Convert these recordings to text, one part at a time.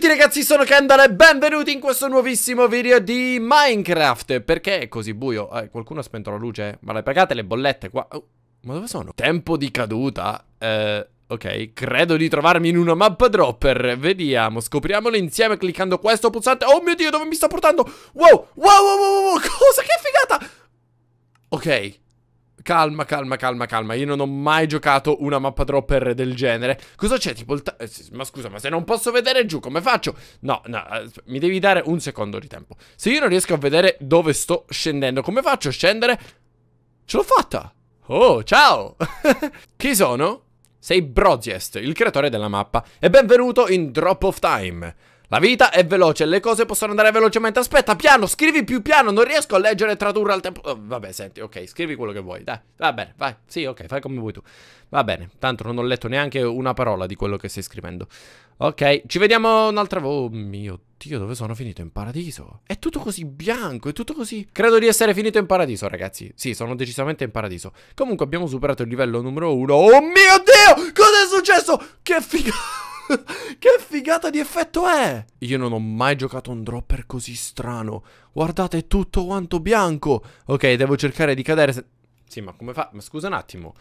tutti ragazzi, sono Kendall e benvenuti in questo nuovissimo video di Minecraft Perché è così buio? Eh, qualcuno ha spento la luce? Ma le pagate le bollette qua? Oh, ma dove sono? Tempo di caduta? Eh... Ok, credo di trovarmi in una mappa dropper Vediamo, scopriamolo insieme cliccando questo pulsante Oh mio Dio, dove mi sta portando? Wow, wow, wow, wow, wow, cosa che figata Ok calma, calma, calma, calma. Io non ho mai giocato una mappa dropper del genere. Cosa c'è? Tipo il... Eh, ma scusa, ma se non posso vedere giù, come faccio? No, no, eh, mi devi dare un secondo di tempo. Se io non riesco a vedere dove sto scendendo, come faccio a scendere? Ce l'ho fatta! Oh, ciao! Chi sono? Sei Broziest, il creatore della mappa, e benvenuto in Drop of Time. La vita è veloce, le cose possono andare velocemente. Aspetta, piano, scrivi più piano, non riesco a leggere e tradurre al tempo. Oh, vabbè, senti, ok, scrivi quello che vuoi, dai. Va bene, vai. Sì, ok, fai come vuoi tu. Va bene, tanto non ho letto neanche una parola di quello che stai scrivendo. Ok, ci vediamo un'altra volta. Oh mio Dio, dove sono finito? In paradiso? È tutto così bianco, è tutto così. Credo di essere finito in paradiso, ragazzi. Sì, sono decisamente in paradiso. Comunque abbiamo superato il livello numero uno. Oh mio Dio! Cosa è successo? Che figata! che figata di effetto è! Io non ho mai giocato un dropper così strano. Guardate, è tutto quanto bianco. Ok, devo cercare di cadere. Se... Sì, ma come fa? Ma scusa un attimo.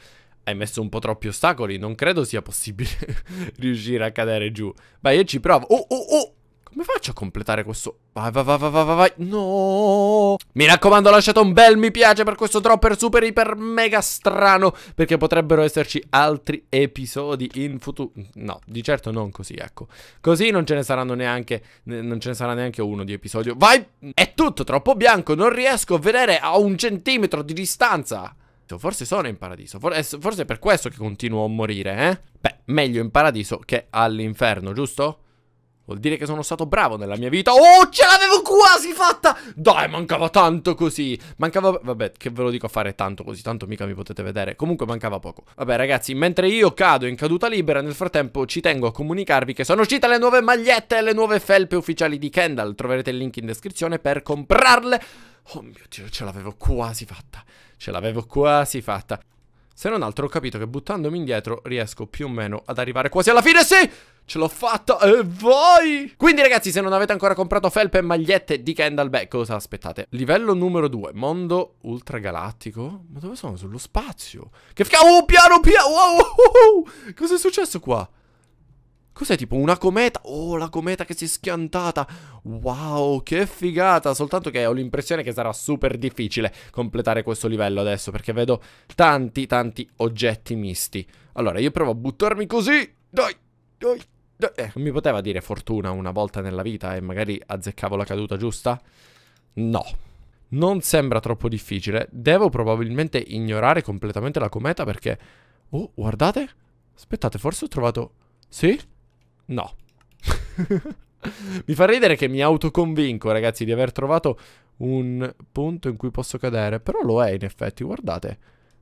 Hai messo un po' troppi ostacoli. Non credo sia possibile riuscire a cadere giù. Vai, io ci provo. Oh, oh, oh! Come faccio a completare questo... Vai, vai, vai, vai, vai, vai, no! Mi raccomando lasciate un bel mi piace per questo dropper super iper mega strano Perché potrebbero esserci altri episodi in futuro No, di certo non così, ecco Così non ce ne saranno neanche... non ce ne sarà neanche uno di episodio Vai! È tutto troppo bianco, non riesco a vedere a un centimetro di distanza Forse sono in paradiso. Forse è per questo che continuo a morire, eh? Beh, meglio in paradiso che all'inferno, giusto? Vuol dire che sono stato bravo nella mia vita. Oh, ce l'avevo quasi fatta! Dai, mancava tanto così. Mancava... Vabbè, che ve lo dico a fare tanto così, tanto mica mi potete vedere. Comunque mancava poco. Vabbè, ragazzi, mentre io cado in caduta libera, nel frattempo ci tengo a comunicarvi che sono uscite le nuove magliette e le nuove felpe ufficiali di Kendall. Troverete il link in descrizione per comprarle. Oh mio Dio, ce l'avevo quasi fatta. Ce l'avevo quasi fatta. Se non altro ho capito che buttandomi indietro riesco più o meno ad arrivare quasi alla fine, sì! Ce l'ho fatta e voi! Quindi ragazzi, se non avete ancora comprato felpe e magliette di Kendall, beh, cosa aspettate? Livello numero 2, mondo ultragalattico? Ma dove sono? Sullo spazio? Che fica... Oh, piano, piano! Wow! wow, wow. Cos'è successo qua? Cos'è tipo una cometa? Oh, la cometa che si è schiantata. Wow, che figata. Soltanto che ho l'impressione che sarà super difficile completare questo livello adesso perché vedo tanti, tanti oggetti misti. Allora, io provo a buttarmi così. Dai, dai, dai. Eh, mi poteva dire fortuna una volta nella vita e magari azzeccavo la caduta giusta? No. Non sembra troppo difficile. Devo probabilmente ignorare completamente la cometa perché... Oh, guardate. Aspettate, forse ho trovato... Sì? No. mi fa ridere che mi autoconvinco, ragazzi, di aver trovato un punto in cui posso cadere. Però lo è, in effetti, guardate.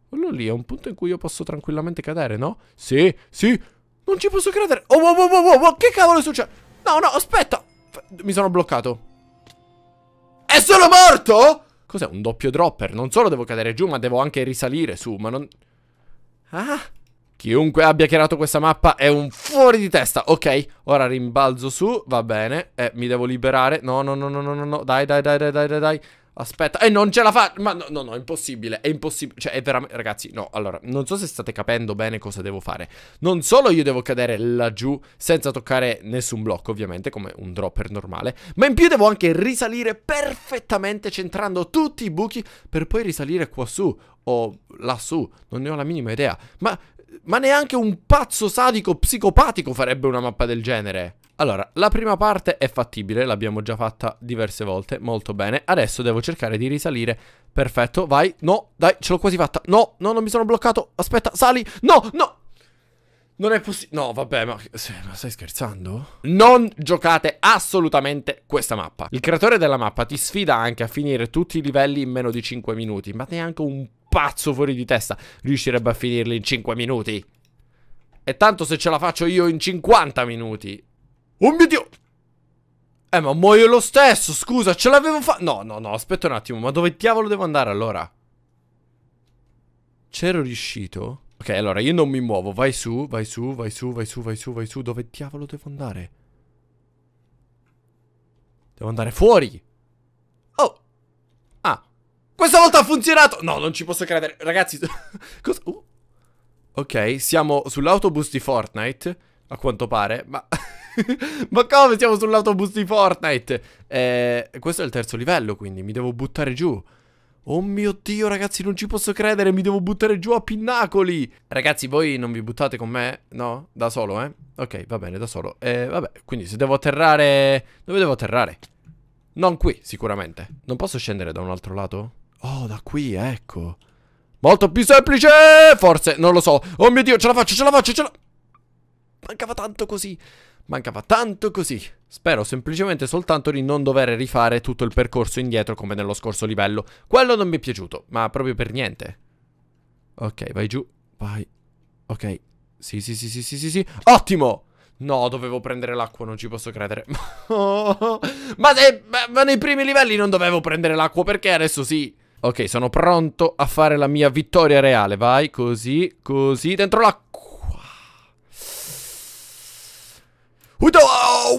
Quello lì è un punto in cui io posso tranquillamente cadere, no? Sì, sì. Non ci posso credere. Oh, oh, oh, oh, oh, che cavolo è successo? No, no, aspetta. Mi sono bloccato. E sono morto? Cos'è un doppio dropper? Non solo devo cadere giù, ma devo anche risalire su, ma non... Ah... Chiunque abbia creato questa mappa è un fuori di testa. Ok, ora rimbalzo su, va bene. Eh, mi devo liberare. No, no, no, no, no, no, dai, dai, dai, dai, dai, dai, dai. Aspetta, e eh, non ce la fa. Ma no, no, no, è impossibile. È impossibile. Cioè, è veramente. Ragazzi, no. Allora, non so se state capendo bene cosa devo fare. Non solo io devo cadere laggiù senza toccare nessun blocco, ovviamente, come un dropper normale. Ma in più devo anche risalire perfettamente, centrando tutti i buchi, per poi risalire quassù o lassù. Non ne ho la minima idea. Ma ma neanche un pazzo sadico psicopatico farebbe una mappa del genere. Allora, la prima parte è fattibile, l'abbiamo già fatta diverse volte, molto bene. Adesso devo cercare di risalire. Perfetto, vai. No, dai, ce l'ho quasi fatta. No, no, non mi sono bloccato. Aspetta, sali. No, no. Non è possibile. No, vabbè, ma... ma... stai scherzando? Non giocate assolutamente questa mappa. Il creatore della mappa ti sfida anche a finire tutti i livelli in meno di 5 minuti, ma neanche un pazzo fuori di testa riuscirebbe a finirli in 5 minuti. E tanto se ce la faccio io in 50 minuti. Oh mio Dio! Eh, ma muoio lo stesso, scusa, ce l'avevo fatta... No, no, no, aspetta un attimo, ma dove diavolo devo andare allora? C'ero riuscito? Ok, allora, io non mi muovo, vai su, vai su, vai su, vai su, vai su, vai su, dove diavolo devo andare? Devo andare fuori! Questa volta ha funzionato! No, non ci posso credere. Ragazzi, cosa... Uh. Ok, siamo sull'autobus di Fortnite, a quanto pare, ma... ma come siamo sull'autobus di Fortnite? Eh, questo è il terzo livello, quindi mi devo buttare giù. Oh mio Dio, ragazzi, non ci posso credere, mi devo buttare giù a pinnacoli. Ragazzi, voi non vi buttate con me? No? Da solo, eh? Ok, va bene, da solo. Eh, vabbè, quindi se devo atterrare... Dove devo atterrare? Non qui, sicuramente. Non posso scendere da un altro lato? Oh, da qui, ecco. Molto più semplice! Forse, non lo so. Oh mio Dio, ce la faccio, ce la faccio, ce la... Mancava tanto così. Mancava tanto così. Spero semplicemente soltanto di non dover rifare tutto il percorso indietro come nello scorso livello. Quello non mi è piaciuto, ma proprio per niente. Ok, vai giù. Vai. Ok. Sì, sì, sì, sì, sì, sì, sì. Ottimo! No, dovevo prendere l'acqua, non ci posso credere. ma, eh, ma nei primi livelli non dovevo prendere l'acqua, perché adesso sì? Ok, sono pronto a fare la mia vittoria reale. Vai, così, così, dentro l'acqua. Udo,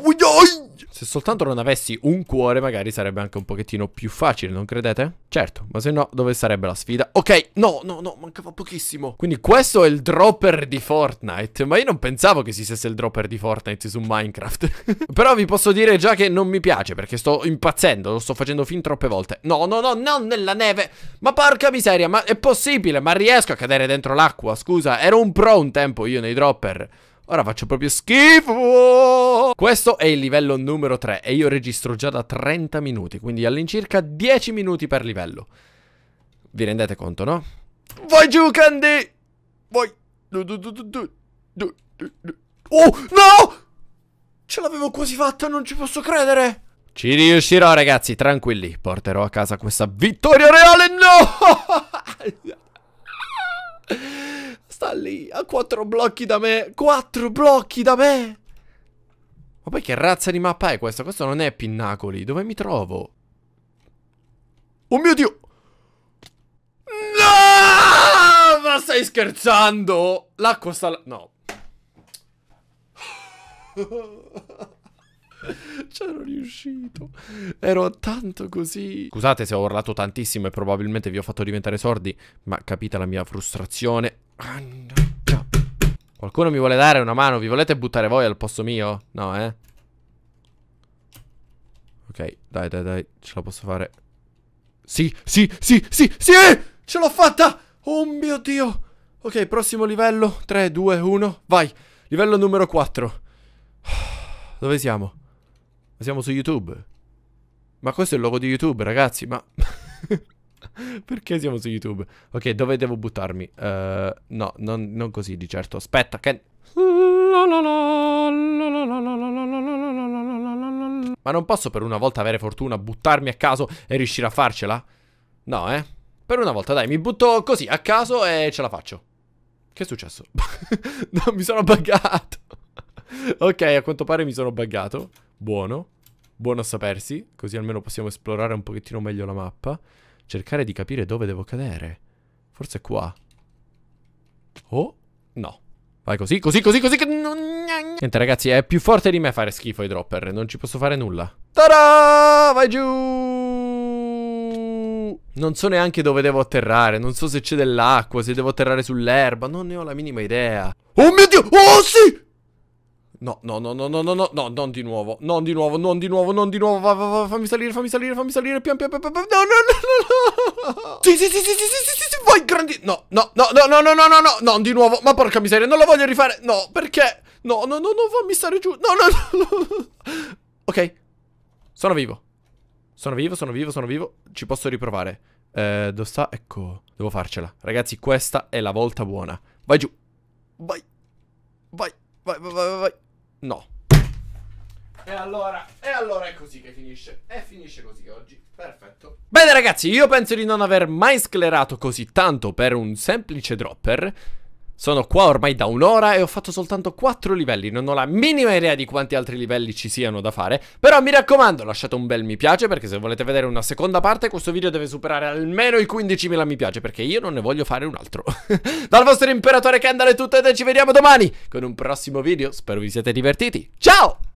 udo, udo. Se soltanto non avessi un cuore magari sarebbe anche un pochettino più facile, non credete? Certo, ma se no dove sarebbe la sfida? Ok, no, no, no, mancava pochissimo. Quindi questo è il dropper di Fortnite, ma io non pensavo che esistesse il dropper di Fortnite su Minecraft. Però vi posso dire già che non mi piace perché sto impazzendo, lo sto facendo fin troppe volte. No, no, no, non nella neve. Ma porca miseria, ma è possibile? Ma riesco a cadere dentro l'acqua, scusa, ero un pro un tempo io nei dropper. Ora faccio proprio schifo. Questo è il livello numero 3 e io registro già da 30 minuti, quindi all'incirca 10 minuti per livello. Vi rendete conto, no? Vai giù, Candy! Vai! oh, no! Ce l'avevo quasi fatta, non ci posso credere! Ci riuscirò, ragazzi, tranquilli. Porterò a casa questa vittoria reale. No! Sta lì, a quattro blocchi da me. Quattro blocchi da me! Ma poi che razza di mappa è questa? Questo non è Pinnacoli. Dove mi trovo? Oh mio Dio! No! Ma stai scherzando? L'acqua sta... No. C'ero riuscito. Ero tanto così. Scusate se ho urlato tantissimo e probabilmente vi ho fatto diventare sordi, ma capite la mia frustrazione. Qualcuno mi vuole dare una mano? Vi volete buttare voi al posto mio? No, eh? Ok, dai, dai, dai, ce la posso fare. Sì, sì, sì, sì, sì! Eh! Ce l'ho fatta! Oh mio Dio! Ok, prossimo livello. 3, 2, 1, vai! Livello numero 4. Dove siamo? Ma siamo su YouTube. Ma questo è il logo di YouTube, ragazzi, ma... Perché siamo su YouTube? Ok, dove devo buttarmi? Uh, no, non, non, così di certo. Aspetta, che... Ma non posso per una volta avere fortuna, buttarmi a caso e riuscire a farcela? No, eh? Per una volta, dai, mi butto così, a caso e ce la faccio. Che è successo? no, mi sono buggato. ok, a quanto pare mi sono buggato. Buono. Buono a sapersi, così almeno possiamo esplorare un pochettino meglio la mappa cercare di capire dove devo cadere. Forse qua. Oh, no. Vai così, così, così, così. Niente ragazzi, è più forte di me fare schifo ai dropper. Non ci posso fare nulla. Tada! Vai giù! Non so neanche dove devo atterrare. Non so se c'è dell'acqua, se devo atterrare sull'erba. Non ne ho la minima idea. Oh mio Dio! Oh sì! No, no, no, no, no, no, no, no, non di nuovo, non di nuovo, non di nuovo, non di nuovo, va, va, va, fammi salire, fammi salire, fammi salire, pian, pian, pian, pian, pian. no, no, no, no, no, sì, sì, sì, sì, sì, sì, sì, sì, vai, grandi, no, no, no, no, no, no, no, no, no, non di nuovo, ma porca miseria, non la voglio rifare, no, perché, no, no, no, no, fammi stare giù, no, no, no, no, ok, sono vivo, sono vivo, sono vivo, sono vivo, ci posso riprovare, eh, dove sta, ecco, devo farcela, ragazzi, questa è la volta buona, vai giù, vai, vai, Vai, vai, vai, vai. No. E allora, e allora è così che finisce. E finisce così oggi. Perfetto. Bene ragazzi, io penso di non aver mai sclerato così tanto per un semplice dropper. Sono qua ormai da un'ora e ho fatto soltanto 4 livelli, non ho la minima idea di quanti altri livelli ci siano da fare, però mi raccomando lasciate un bel mi piace perché se volete vedere una seconda parte questo video deve superare almeno i 15.000 mi piace perché io non ne voglio fare un altro. Dal vostro imperatore Kendall è tutto ed ci vediamo domani con un prossimo video, spero vi siete divertiti, ciao!